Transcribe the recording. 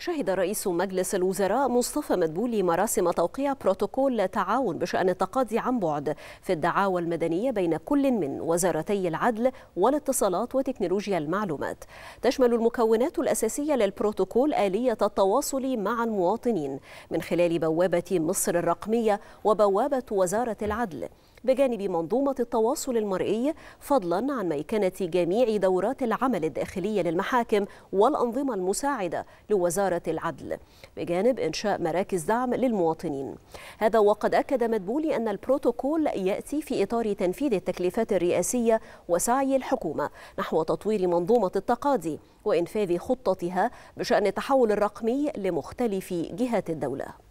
شهد رئيس مجلس الوزراء مصطفى مدبولي مراسم توقيع بروتوكول تعاون بشأن التقاضي عن بعد في الدعاوى المدنية بين كل من وزارتي العدل والاتصالات وتكنولوجيا المعلومات تشمل المكونات الأساسية للبروتوكول آلية التواصل مع المواطنين من خلال بوابة مصر الرقمية وبوابة وزارة العدل بجانب منظومة التواصل المرئي فضلا عن ميكنة جميع دورات العمل الداخلية للمحاكم والأنظمة المساعدة لوزارة العدل بجانب إنشاء مراكز دعم للمواطنين هذا وقد أكد مدبولي أن البروتوكول يأتي في إطار تنفيذ التكليفات الرئاسية وسعي الحكومة نحو تطوير منظومة التقاضي وإنفاذ خطتها بشأن التحول الرقمي لمختلف جهات الدولة